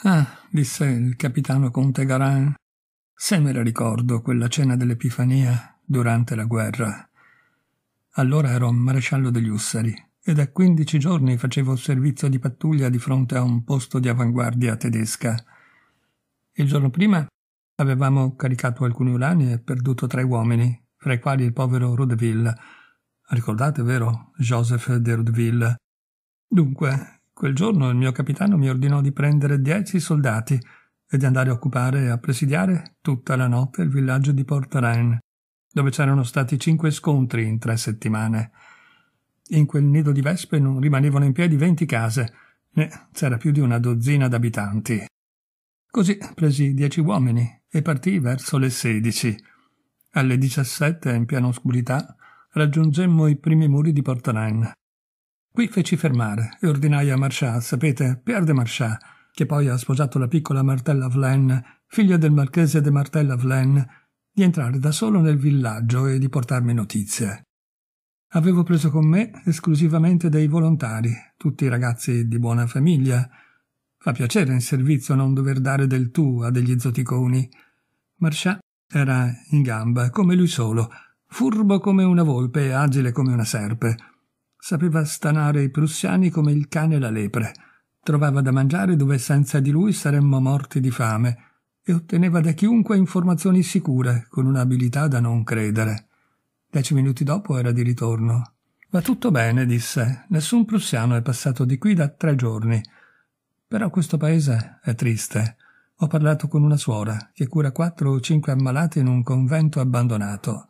Ah, disse il capitano Conte Garin, se me la ricordo quella cena dell'Epifania durante la guerra. Allora ero maresciallo degli Ussari e da quindici giorni facevo servizio di pattuglia di fronte a un posto di avanguardia tedesca. Il giorno prima avevamo caricato alcuni ulani e perduto tre uomini, fra i quali il povero Rudeville. Ricordate, vero? Joseph de Rudeville. Dunque, Quel giorno il mio capitano mi ordinò di prendere dieci soldati e di andare a occupare e a presidiare tutta la notte il villaggio di Port Porterain, dove c'erano stati cinque scontri in tre settimane. In quel nido di vespe non rimanevano in piedi venti case, né c'era più di una dozzina d'abitanti. Così presi dieci uomini e partii verso le sedici. Alle diciassette, in piena oscurità, raggiungemmo i primi muri di Port Porterain Qui feci fermare e ordinai a Marchà, sapete, Pierre de Marchà, che poi ha sposato la piccola Martella Vlaine, figlia del marchese de Martella Vlaine, di entrare da solo nel villaggio e di portarmi notizie. Avevo preso con me esclusivamente dei volontari, tutti ragazzi di buona famiglia. Fa piacere in servizio non dover dare del tu a degli zoticoni. Marchà era in gamba, come lui solo, furbo come una volpe e agile come una serpe. Sapeva stanare i prussiani come il cane la lepre. Trovava da mangiare dove senza di lui saremmo morti di fame e otteneva da chiunque informazioni sicure, con un'abilità da non credere. Dieci minuti dopo era di ritorno. Va tutto bene, disse. Nessun prussiano è passato di qui da tre giorni. Però questo paese è triste. Ho parlato con una suora che cura quattro o cinque ammalati in un convento abbandonato.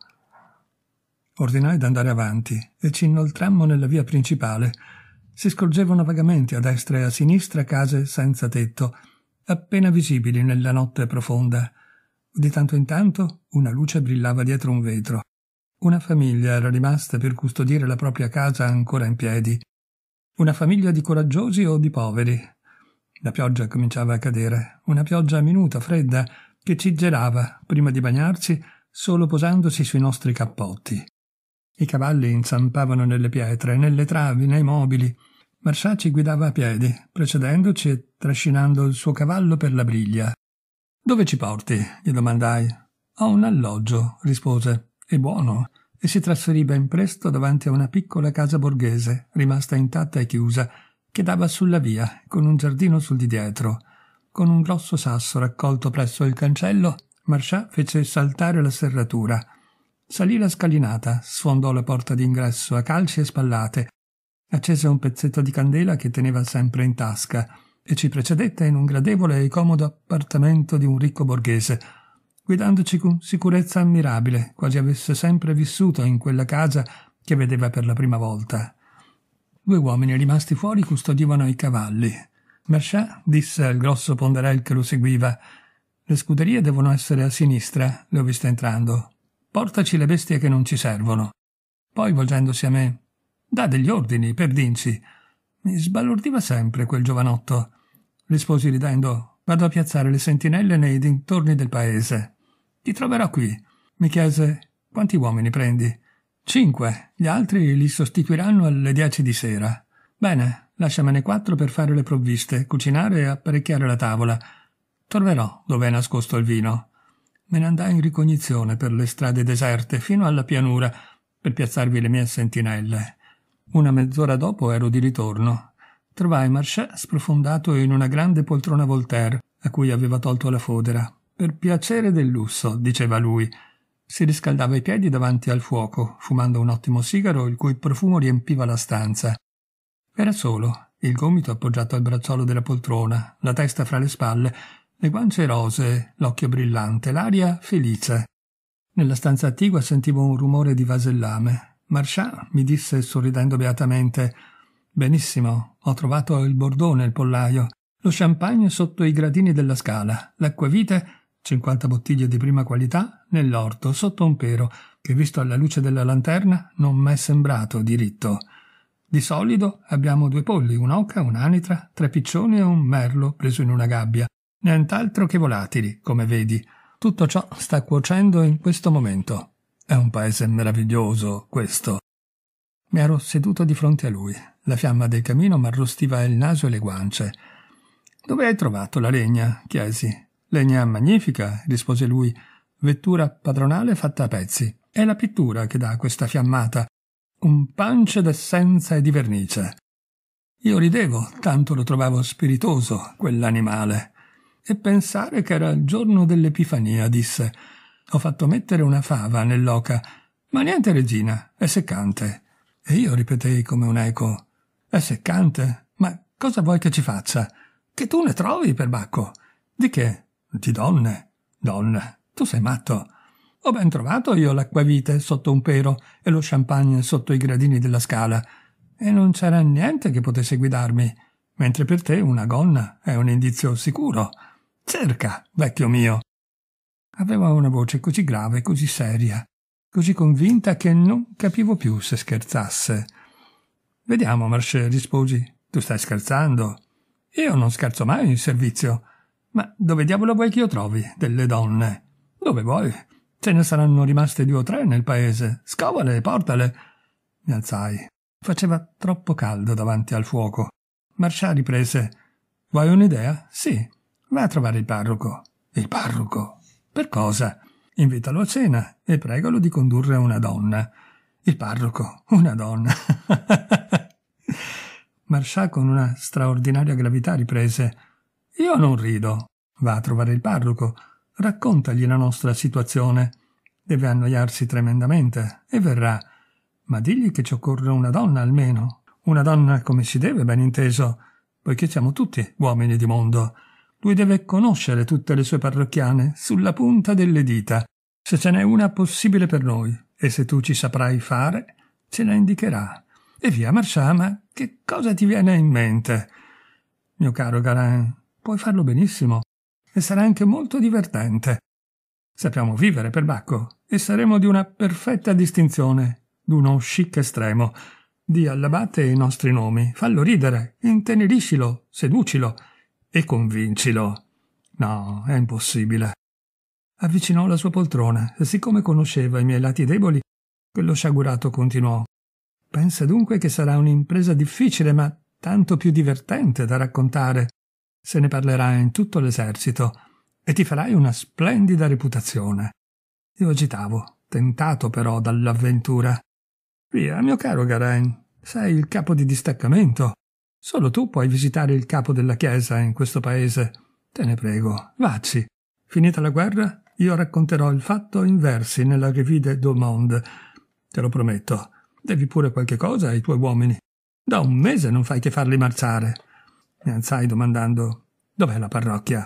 Ordinai d'andare avanti e ci inoltrammo nella via principale. Si scorgevano vagamente a destra e a sinistra case senza tetto, appena visibili nella notte profonda. Di tanto in tanto una luce brillava dietro un vetro. Una famiglia era rimasta per custodire la propria casa ancora in piedi. Una famiglia di coraggiosi o di poveri. La pioggia cominciava a cadere, una pioggia minuta, fredda, che ci gelava, prima di bagnarci, solo posandosi sui nostri cappotti. I cavalli inzampavano nelle pietre, nelle travi, nei mobili. ci guidava a piedi, precedendoci e trascinando il suo cavallo per la briglia. Dove ci porti? gli domandai. A un alloggio, rispose. È buono. E si trasferì ben presto davanti a una piccola casa borghese, rimasta intatta e chiusa, che dava sulla via, con un giardino sul di dietro. Con un grosso sasso raccolto presso il cancello, Marchà fece saltare la serratura Salì la scalinata, sfondò la porta d'ingresso a calci e spallate, accese un pezzetto di candela che teneva sempre in tasca e ci precedette in un gradevole e comodo appartamento di un ricco borghese, guidandoci con sicurezza ammirabile, quasi avesse sempre vissuto in quella casa che vedeva per la prima volta. Due uomini rimasti fuori custodivano i cavalli. Merchat disse al grosso ponderel che lo seguiva: Le scuderie devono essere a sinistra, le ho viste entrando portaci le bestie che non ci servono. Poi, volgendosi a me, dà degli ordini, per dinci. Mi sbalordiva sempre quel giovanotto. Risposi ridendo, vado a piazzare le sentinelle nei dintorni del paese. Ti troverò qui. Mi chiese, quanti uomini prendi? Cinque. Gli altri li sostituiranno alle dieci di sera. Bene, lasciamene quattro per fare le provviste, cucinare e apparecchiare la tavola. Tornerò dove è nascosto il vino me ne andai in ricognizione per le strade deserte fino alla pianura per piazzarvi le mie sentinelle. Una mezz'ora dopo ero di ritorno. Trovai Marchais sprofondato in una grande poltrona Voltaire, a cui aveva tolto la fodera. Per piacere del lusso, diceva lui. Si riscaldava i piedi davanti al fuoco, fumando un ottimo sigaro il cui profumo riempiva la stanza. Era solo, il gomito appoggiato al bracciolo della poltrona, la testa fra le spalle le guance rosee, l'occhio brillante, l'aria felice. Nella stanza attigua sentivo un rumore di vasellame. Marchand mi disse sorridendo beatamente Benissimo, ho trovato il bordone nel pollaio, lo champagne sotto i gradini della scala, l'acquavite, 50 bottiglie di prima qualità, nell'orto, sotto un pero, che visto alla luce della lanterna non m'è sembrato diritto. Di solito abbiamo due polli, un'oca, un'anitra, tre piccioni e un merlo preso in una gabbia. Nient'altro che volatili, come vedi. Tutto ciò sta cuocendo in questo momento. È un paese meraviglioso, questo. Mi ero seduto di fronte a lui. La fiamma del camino m'arrostiva il naso e le guance. Dove hai trovato la legna? chiesi. Legna magnifica, rispose lui. Vettura padronale fatta a pezzi. È la pittura che dà questa fiammata. Un pance d'essenza e di vernice. Io ridevo, tanto lo trovavo spiritoso, quell'animale. E pensare che era il giorno dell'Epifania, disse. Ho fatto mettere una fava nell'oca. Ma niente, regina, è seccante. E io ripetei come un eco. È seccante? Ma cosa vuoi che ci faccia? Che tu ne trovi, perbacco? Di che? Di donne. Donne. Tu sei matto. Ho ben trovato io l'acquavite sotto un pero e lo champagne sotto i gradini della scala. E non c'era niente che potesse guidarmi mentre per te una gonna è un indizio sicuro. Cerca, vecchio mio. Aveva una voce così grave, così seria, così convinta che non capivo più se scherzasse. Vediamo, Marché, risposi. Tu stai scherzando? Io non scherzo mai in servizio. Ma dove diavolo vuoi che io trovi delle donne? Dove vuoi? Ce ne saranno rimaste due o tre nel paese. Scovale e portale. Mi alzai. Faceva troppo caldo davanti al fuoco. Marcià riprese. Vuoi un'idea? Sì. Va a trovare il parroco. Il parroco? Per cosa? Invitalo a cena e pregalo di condurre una donna. Il parroco, una donna. Marscià con una straordinaria gravità riprese. Io non rido. Va a trovare il parroco. Raccontagli la nostra situazione. Deve annoiarsi tremendamente e verrà. Ma digli che ci occorre una donna almeno. Una donna come si deve, ben inteso, poiché siamo tutti uomini di mondo lui deve conoscere tutte le sue parrocchiane sulla punta delle dita, se ce n'è una possibile per noi, e se tu ci saprai fare, ce la indicherà. E via, Marsciama, che cosa ti viene in mente? Mio caro Garin, puoi farlo benissimo, e sarà anche molto divertente. Sappiamo vivere, perbacco, e saremo di una perfetta distinzione, d'uno chic estremo. Di all'abate i nostri nomi, fallo ridere, inteneriscilo, seducilo, e convincilo. No, è impossibile. Avvicinò la sua poltrona e siccome conosceva i miei lati deboli, quello sciagurato continuò. Pensa dunque che sarà un'impresa difficile, ma tanto più divertente da raccontare. Se ne parlerà in tutto l'esercito e ti farai una splendida reputazione. Io agitavo, tentato però dall'avventura. Via, mio caro Garen, sei il capo di distaccamento. Solo tu puoi visitare il capo della Chiesa in questo paese. Te ne prego, vacci. Finita la guerra, io racconterò il fatto in versi nella Revide du Monde. Te lo prometto. Devi pure qualche cosa ai tuoi uomini. Da un mese non fai che farli marciare. Mi alzai domandando Dov'è la parrocchia?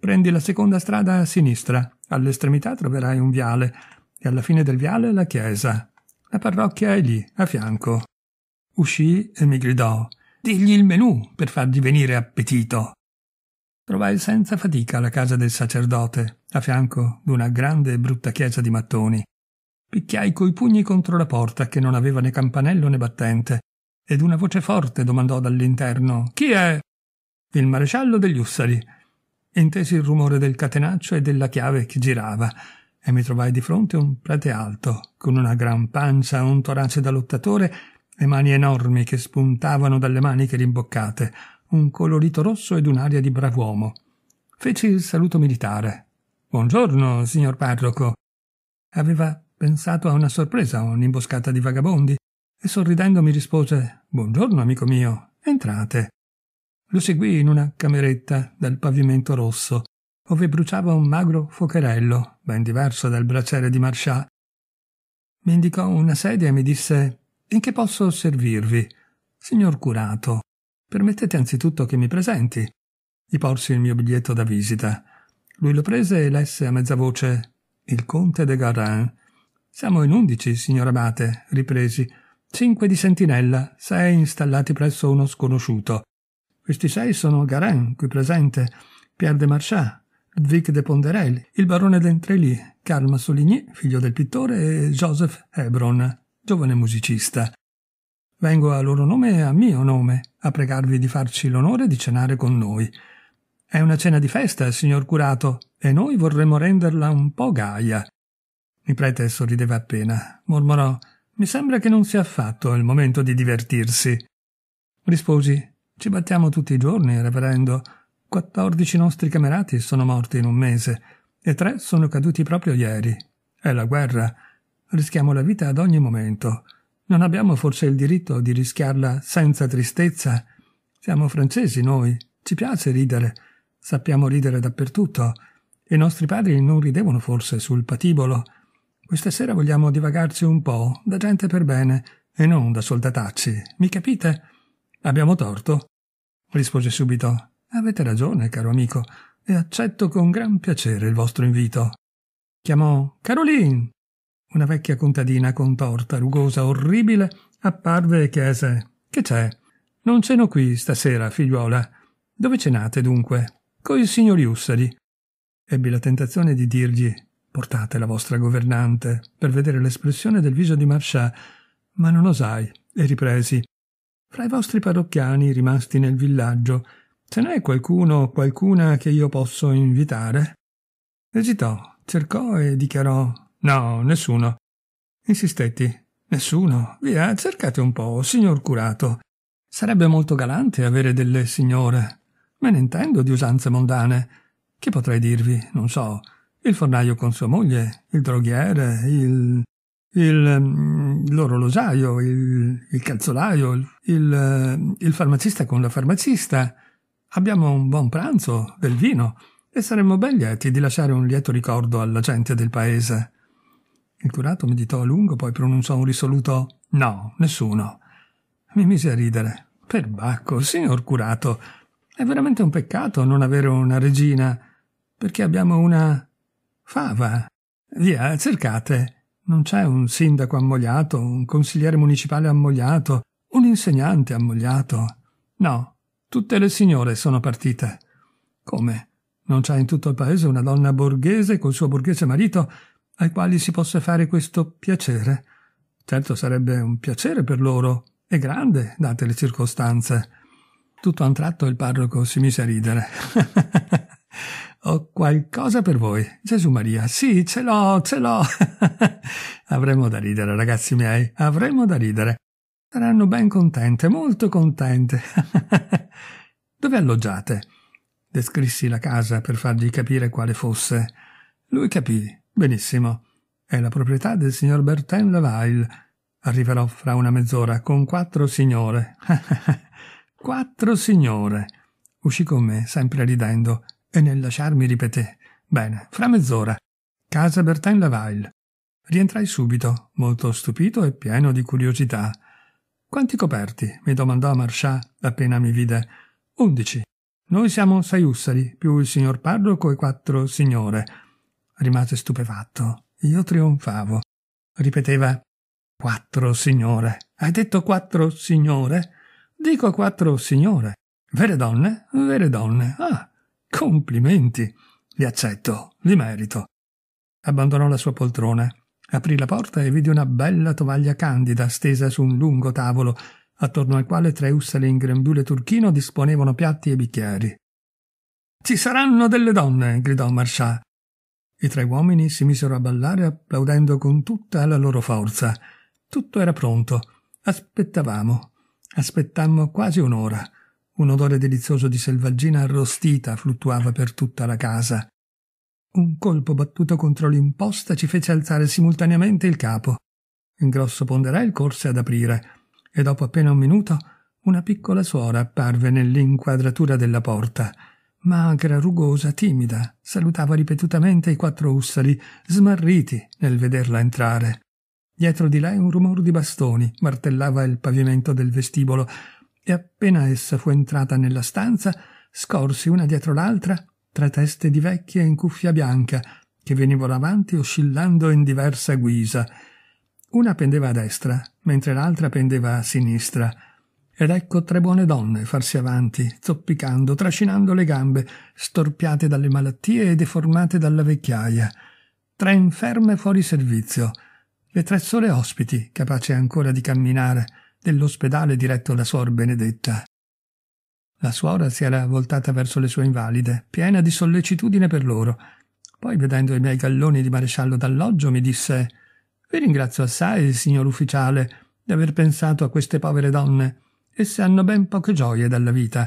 Prendi la seconda strada a sinistra, all'estremità troverai un viale e alla fine del viale la chiesa. La parrocchia è lì, a fianco. Uscì e mi gridò digli il menù per fargli venire appetito. Trovai senza fatica la casa del sacerdote, a fianco d'una grande e brutta chiesa di mattoni. Picchiai coi pugni contro la porta che non aveva né campanello né battente, ed una voce forte domandò dall'interno Chi è? Il maresciallo degli Ussari. Intesi il rumore del catenaccio e della chiave che girava, e mi trovai di fronte un prete alto, con una gran pancia, un torace da lottatore le mani enormi che spuntavano dalle maniche rimboccate, un colorito rosso ed un'aria di brav'uomo. Feci il saluto militare. Buongiorno, signor parroco. Aveva pensato a una sorpresa, un'imboscata di vagabondi, e sorridendo mi rispose Buongiorno, amico mio, entrate. Lo seguì in una cameretta dal pavimento rosso, ove bruciava un magro focherello, ben diverso dal braciere di Marcià. Mi indicò una sedia e mi disse in che posso servirvi? Signor curato, permettete anzitutto che mi presenti. Gli porsi il mio biglietto da visita. Lui lo prese e lesse a mezza voce Il conte de Garin. Siamo in undici, signor abate, ripresi. Cinque di sentinella, sei installati presso uno sconosciuto. Questi sei sono Garin, qui presente, Pierre de Marchat, Ludwig de Ponderel, il barone d'Entrely, Carl Massoligny, figlio del pittore, e Joseph Hebron giovane musicista. Vengo a loro nome e a mio nome a pregarvi di farci l'onore di cenare con noi. È una cena di festa, signor curato, e noi vorremmo renderla un po gaia. Il prete sorrideva appena, mormorò Mi sembra che non sia affatto il momento di divertirsi. Risposi Ci battiamo tutti i giorni, reverendo. Quattordici nostri camerati sono morti in un mese, e tre sono caduti proprio ieri. È la guerra rischiamo la vita ad ogni momento. Non abbiamo forse il diritto di rischiarla senza tristezza? Siamo francesi noi, ci piace ridere, sappiamo ridere dappertutto. I nostri padri non ridevano forse sul patibolo. Questa sera vogliamo divagarci un po', da gente per bene, e non da soldatacci, mi capite? Abbiamo torto? rispose subito. Avete ragione, caro amico, e accetto con gran piacere il vostro invito. Chiamò Caroline. Una vecchia contadina contorta, rugosa, orribile, apparve e chiese Che c'è? Non ceno qui stasera, figliuola. Dove cenate dunque? Coi signori Ussari. Ebbi la tentazione di dirgli Portate la vostra governante, per vedere l'espressione del viso di Marchà, ma non osai, e ripresi fra i vostri parrocchiani rimasti nel villaggio, ce n'è qualcuno o qualcuna che io posso invitare? Esitò, cercò e dichiarò No, nessuno. Insistetti. Nessuno. Via, cercate un po', signor curato. Sarebbe molto galante avere delle signore. Me ne intendo di usanze mondane. Che potrei dirvi? Non so. Il fornaio con sua moglie, il droghiere, il. il. Mm, l'orolosaio, il, il calzolaio, il, il, eh, il farmacista con la farmacista. Abbiamo un buon pranzo, del vino, e saremmo ben lieti di lasciare un lieto ricordo alla gente del paese. Il curato meditò a lungo, poi pronunciò un risoluto No, nessuno. Mi mise a ridere. Perbacco, signor curato, è veramente un peccato non avere una regina, perché abbiamo una fava. Via, cercate. Non c'è un sindaco ammogliato, un consigliere municipale ammogliato, un insegnante ammogliato. No, tutte le signore sono partite. Come? Non c'è in tutto il paese una donna borghese col suo borghese marito ai quali si possa fare questo piacere. Certo sarebbe un piacere per loro, e grande, date le circostanze. Tutto a un tratto il parroco si mise a ridere. Ho qualcosa per voi. Gesù Maria, sì, ce l'ho, ce l'ho. Avremo da ridere, ragazzi miei, avremo da ridere. Saranno ben contente, molto contente. Dove alloggiate? Descrissi la casa per fargli capire quale fosse. Lui capì Benissimo. È la proprietà del signor Bertin Lavaille. Arriverò fra una mezz'ora con quattro signore. quattro signore. Uscì con me, sempre ridendo, e nel lasciarmi ripeté. Bene, fra mezz'ora. Casa Bertin Lavaille. Rientrai subito, molto stupito e pieno di curiosità. Quanti coperti? mi domandò Marchat appena mi vide. Undici. Noi siamo sei ussari, più il signor parroco e quattro signore rimase stupefatto. Io trionfavo. Ripeteva Quattro signore. Hai detto quattro signore? Dico quattro signore. Vere donne? Vere donne. Ah, complimenti. Li accetto, li merito. Abbandonò la sua poltrona, aprì la porta e vide una bella tovaglia candida stesa su un lungo tavolo, attorno al quale tre ussale in grembiule turchino disponevano piatti e bicchieri. Ci saranno delle donne, gridò Marchà. I tre uomini si misero a ballare applaudendo con tutta la loro forza. Tutto era pronto. Aspettavamo. Aspettammo quasi un'ora. Un odore delizioso di selvaggina arrostita fluttuava per tutta la casa. Un colpo battuto contro l'imposta ci fece alzare simultaneamente il capo. Il grosso ponderel corse ad aprire e dopo appena un minuto una piccola suora apparve nell'inquadratura della porta magra, rugosa, timida, salutava ripetutamente i quattro ussali, smarriti nel vederla entrare. Dietro di lei un rumore di bastoni martellava il pavimento del vestibolo e appena essa fu entrata nella stanza scorsi una dietro l'altra tre teste di vecchia in cuffia bianca che venivano avanti oscillando in diversa guisa. Una pendeva a destra, mentre l'altra pendeva a sinistra. Ed ecco tre buone donne farsi avanti, zoppicando, trascinando le gambe, storpiate dalle malattie e deformate dalla vecchiaia. Tre inferme fuori servizio. Le tre sole ospiti, capaci ancora di camminare, dell'ospedale diretto alla suor Benedetta. La suora si era voltata verso le sue invalide, piena di sollecitudine per loro. Poi, vedendo i miei galloni di maresciallo d'alloggio, mi disse Vi ringrazio assai, signor ufficiale, di aver pensato a queste povere donne esse hanno ben poche gioie dalla vita,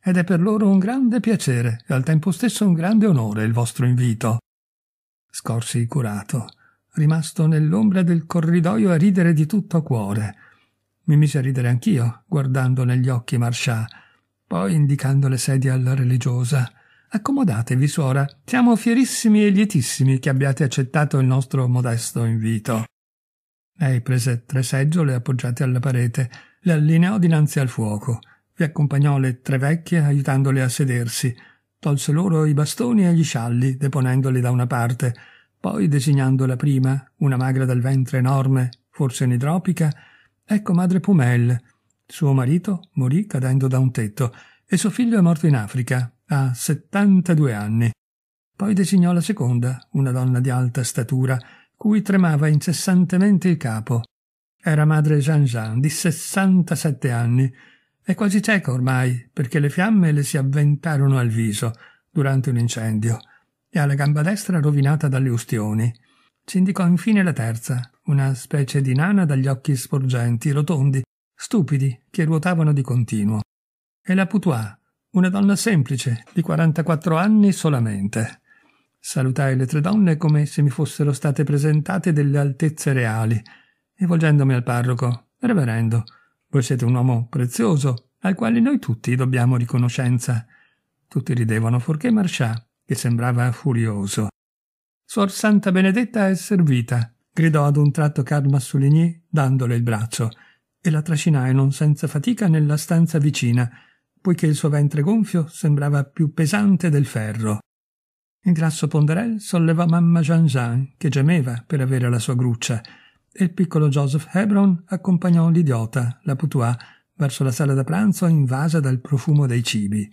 ed è per loro un grande piacere e al tempo stesso un grande onore il vostro invito. Scorsi il curato, rimasto nell'ombra del corridoio a ridere di tutto cuore. Mi mise a ridere anch'io, guardando negli occhi Marcià, poi indicando le sedie alla religiosa. Accomodatevi, suora, siamo fierissimi e lietissimi che abbiate accettato il nostro modesto invito. Lei prese tre seggiole appoggiate alla parete, le allineò dinanzi al fuoco, vi accompagnò le tre vecchie aiutandole a sedersi, tolse loro i bastoni e gli scialli, deponendoli da una parte, poi designando la prima, una magra dal ventre enorme, forse nidropica, ecco madre Pumel. Suo marito morì cadendo da un tetto e suo figlio è morto in Africa, a 72 anni. Poi designò la seconda, una donna di alta statura, cui tremava incessantemente il capo, era madre Jean-Jean, di 67 anni, e quasi cieca ormai, perché le fiamme le si avventarono al viso durante un incendio e alla gamba destra rovinata dalle ustioni. Ci indicò infine la terza, una specie di nana dagli occhi sporgenti, rotondi, stupidi, che ruotavano di continuo. E la Putois, una donna semplice, di 44 anni solamente. Salutai le tre donne come se mi fossero state presentate delle altezze reali – e volgendomi al parroco, Reverendo, voi siete un uomo prezioso, al quale noi tutti dobbiamo riconoscenza. Tutti ridevano, forché Marcià, che sembrava furioso. Suor Santa Benedetta è servita, gridò ad un tratto Carl Massoligny, dandole il braccio, e la trascinai non senza fatica nella stanza vicina, poiché il suo ventre gonfio sembrava più pesante del ferro. Il grasso ponderel sollevò mamma Jean-Jean, che gemeva per avere la sua gruccia, e il piccolo Joseph Hebron accompagnò l'idiota, la Putois, verso la sala da pranzo invasa dal profumo dei cibi.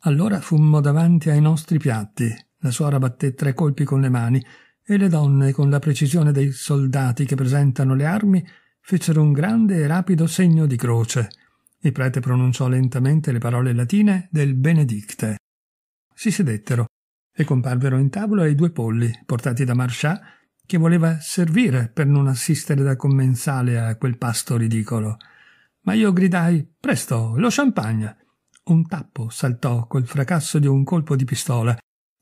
Allora fummo davanti ai nostri piatti. La suora batté tre colpi con le mani e le donne, con la precisione dei soldati che presentano le armi, fecero un grande e rapido segno di croce. Il prete pronunciò lentamente le parole latine del Benedicte. Si sedettero e comparvero in tavola i due polli, portati da Marchà che voleva servire per non assistere da commensale a quel pasto ridicolo. Ma io gridai Presto, lo champagne. Un tappo saltò col fracasso di un colpo di pistola,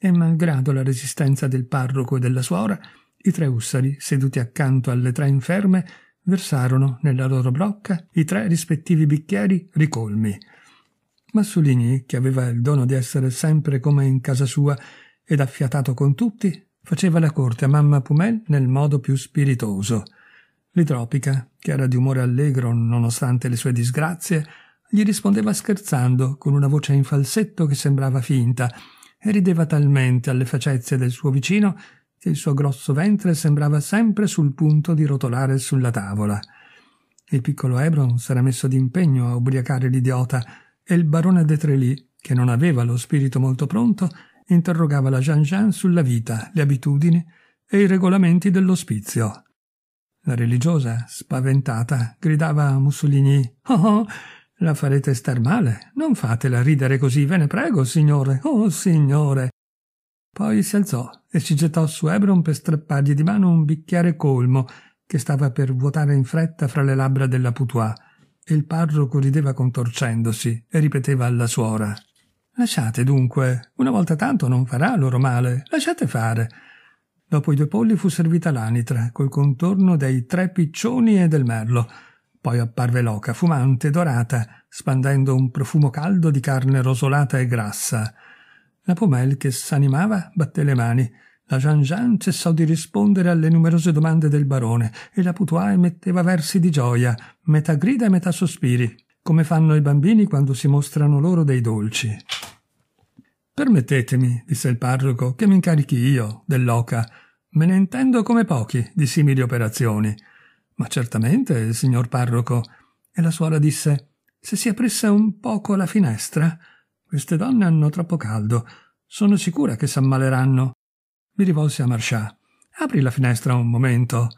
e malgrado la resistenza del parroco e della suora, i tre ussari, seduti accanto alle tre inferme, versarono nella loro brocca i tre rispettivi bicchieri ricolmi. Massolini, che aveva il dono di essere sempre come in casa sua ed affiatato con tutti, faceva la corte a mamma Pumel nel modo più spiritoso. Litropica, che era di umore allegro nonostante le sue disgrazie, gli rispondeva scherzando con una voce in falsetto che sembrava finta e rideva talmente alle facezie del suo vicino che il suo grosso ventre sembrava sempre sul punto di rotolare sulla tavola. Il piccolo Ebron s'era messo d'impegno a ubriacare l'idiota e il barone de Trelì, che non aveva lo spirito molto pronto, interrogava la Jean-Jean sulla vita, le abitudini e i regolamenti dell'ospizio. La religiosa, spaventata, gridava a Mussolini oh, «Oh, la farete star male, non fatela ridere così, ve ne prego, signore, oh signore!» Poi si alzò e si gettò su Ebron per strappargli di mano un bicchiere colmo che stava per vuotare in fretta fra le labbra della Putois, il parroco rideva contorcendosi e ripeteva alla suora Lasciate dunque, una volta tanto non farà loro male, lasciate fare. Dopo i due polli fu servita l'anitra, col contorno dei tre piccioni e del merlo. Poi apparve l'oca, fumante, dorata, spandendo un profumo caldo di carne rosolata e grassa. La Pomel, che s'animava, batté le mani. La Jean Jean cessò di rispondere alle numerose domande del barone e la Putois emetteva versi di gioia, metà grida e metà sospiri come fanno i bambini quando si mostrano loro dei dolci. Permettetemi, disse il parroco, che mi incarichi io dell'oca. Me ne intendo come pochi di simili operazioni. Ma certamente, signor parroco. E la suora disse: Se si aprisse un poco la finestra. Queste donne hanno troppo caldo. Sono sicura che s'ammaleranno. Mi rivolse a Marcià. Apri la finestra un momento.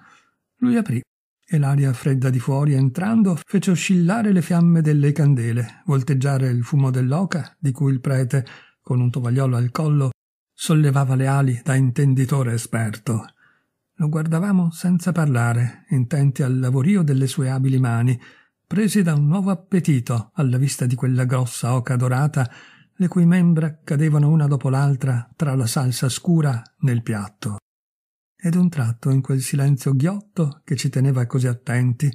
Lui aprì e l'aria fredda di fuori entrando fece oscillare le fiamme delle candele, volteggiare il fumo dell'oca di cui il prete, con un tovagliolo al collo, sollevava le ali da intenditore esperto. Lo guardavamo senza parlare, intenti al lavorio delle sue abili mani, presi da un nuovo appetito alla vista di quella grossa oca dorata le cui membra cadevano una dopo l'altra tra la salsa scura nel piatto e un tratto, in quel silenzio ghiotto che ci teneva così attenti,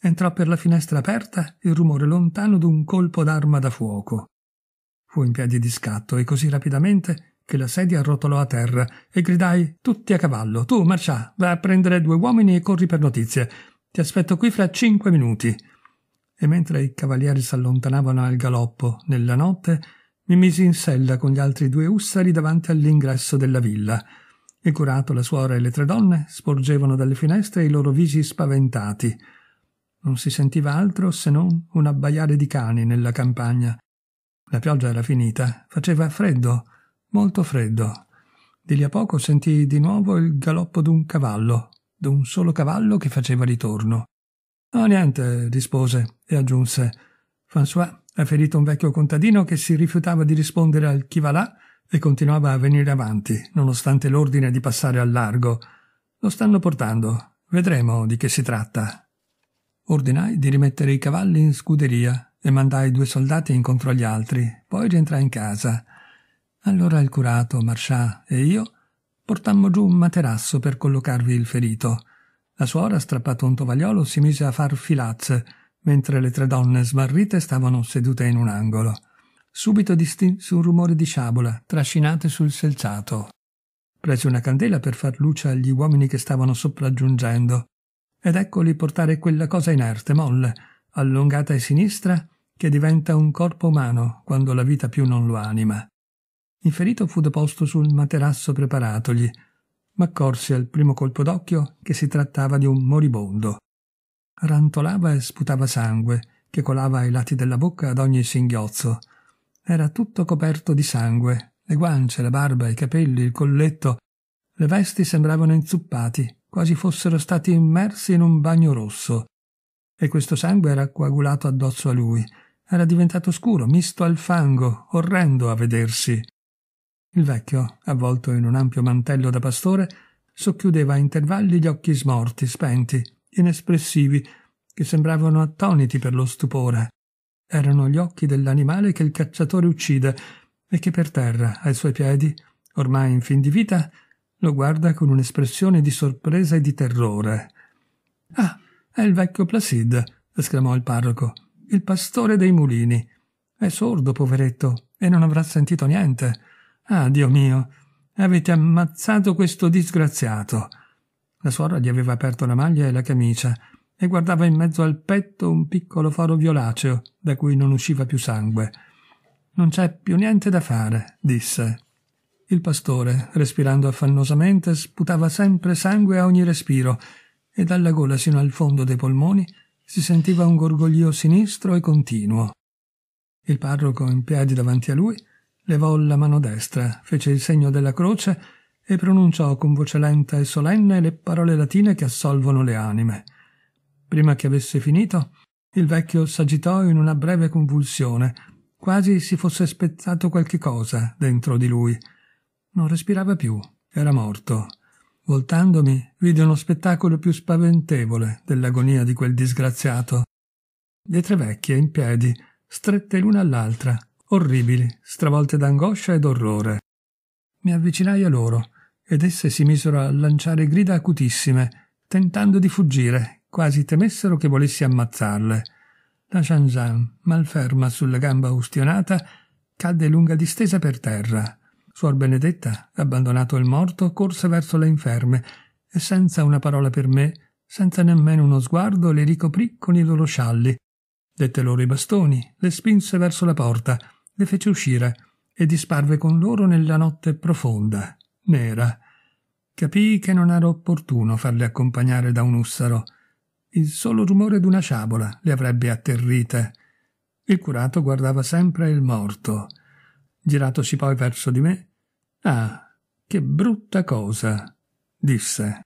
entrò per la finestra aperta il rumore lontano d'un colpo d'arma da fuoco. Fu in piedi di scatto e così rapidamente che la sedia rotolò a terra e gridai tutti a cavallo tu marcia vai a prendere due uomini e corri per notizie ti aspetto qui fra cinque minuti e mentre i cavalieri s'allontanavano al galoppo nella notte mi misi in sella con gli altri due ussari davanti all'ingresso della villa il curato, la suora e le tre donne sporgevano dalle finestre i loro visi spaventati. Non si sentiva altro se non un abbaiare di cani nella campagna. La pioggia era finita, faceva freddo, molto freddo. Di lì a poco sentì di nuovo il galoppo d'un cavallo, d'un solo cavallo che faceva ritorno. Oh, niente, rispose e aggiunse. François ha ferito un vecchio contadino che si rifiutava di rispondere al chi va là e continuava a venire avanti, nonostante l'ordine di passare al largo. Lo stanno portando. Vedremo di che si tratta. Ordinai di rimettere i cavalli in scuderia e mandai due soldati incontro agli altri, poi rientrai in casa. Allora il curato, Marcià e io portammo giù un materasso per collocarvi il ferito. La suora, strappato un tovagliolo, si mise a far filazze, mentre le tre donne smarrite stavano sedute in un angolo. Subito distinse un rumore di sciabola, trascinate sul selciato. Prese una candela per far luce agli uomini che stavano sopraggiungendo, ed eccoli portare quella cosa inerte, molle, allungata e sinistra, che diventa un corpo umano quando la vita più non lo anima. Il ferito fu deposto sul materasso preparatogli, ma accorsi al primo colpo d'occhio che si trattava di un moribondo. Rantolava e sputava sangue, che colava ai lati della bocca ad ogni singhiozzo, era tutto coperto di sangue, le guance, la barba, i capelli, il colletto. Le vesti sembravano inzuppati, quasi fossero stati immersi in un bagno rosso. E questo sangue era coagulato addosso a lui. Era diventato scuro, misto al fango, orrendo a vedersi. Il vecchio, avvolto in un ampio mantello da pastore, socchiudeva a intervalli gli occhi smorti, spenti, inespressivi, che sembravano attoniti per lo stupore erano gli occhi dell'animale che il cacciatore uccide e che per terra, ai suoi piedi, ormai in fin di vita, lo guarda con un'espressione di sorpresa e di terrore. Ah, è il vecchio Placid, esclamò il parroco, il pastore dei mulini. È sordo, poveretto, e non avrà sentito niente. Ah, Dio mio, avete ammazzato questo disgraziato. La suora gli aveva aperto la maglia e la camicia e guardava in mezzo al petto un piccolo foro violaceo da cui non usciva più sangue. Non c'è più niente da fare, disse. Il pastore, respirando affannosamente, sputava sempre sangue a ogni respiro e dalla gola sino al fondo dei polmoni si sentiva un gorgoglio sinistro e continuo. Il parroco, in piedi davanti a lui, levò la mano destra, fece il segno della croce e pronunciò con voce lenta e solenne le parole latine che assolvono le anime. Prima che avesse finito, il vecchio s'agitò in una breve convulsione, quasi si fosse spezzato qualche cosa dentro di lui. Non respirava più, era morto. Voltandomi, vide uno spettacolo più spaventevole dell'agonia di quel disgraziato. Le tre vecchie in piedi, strette l'una all'altra, orribili, stravolte d'angoscia ed orrore. Mi avvicinai a loro ed esse si misero a lanciare grida acutissime, tentando di fuggire, quasi temessero che volessi ammazzarle. La Jean-Jean, malferma sulla gamba ustionata, cadde lunga distesa per terra. Suor Benedetta, abbandonato il morto, corse verso le inferme e senza una parola per me, senza nemmeno uno sguardo, le ricoprì con i loro scialli. Dette loro i bastoni, le spinse verso la porta, le fece uscire e disparve con loro nella notte profonda, nera. Capii che non era opportuno farle accompagnare da un ussaro. Il solo rumore d'una sciabola le avrebbe atterrite. Il curato guardava sempre il morto. Giratosi poi verso di me. Ah, che brutta cosa, disse.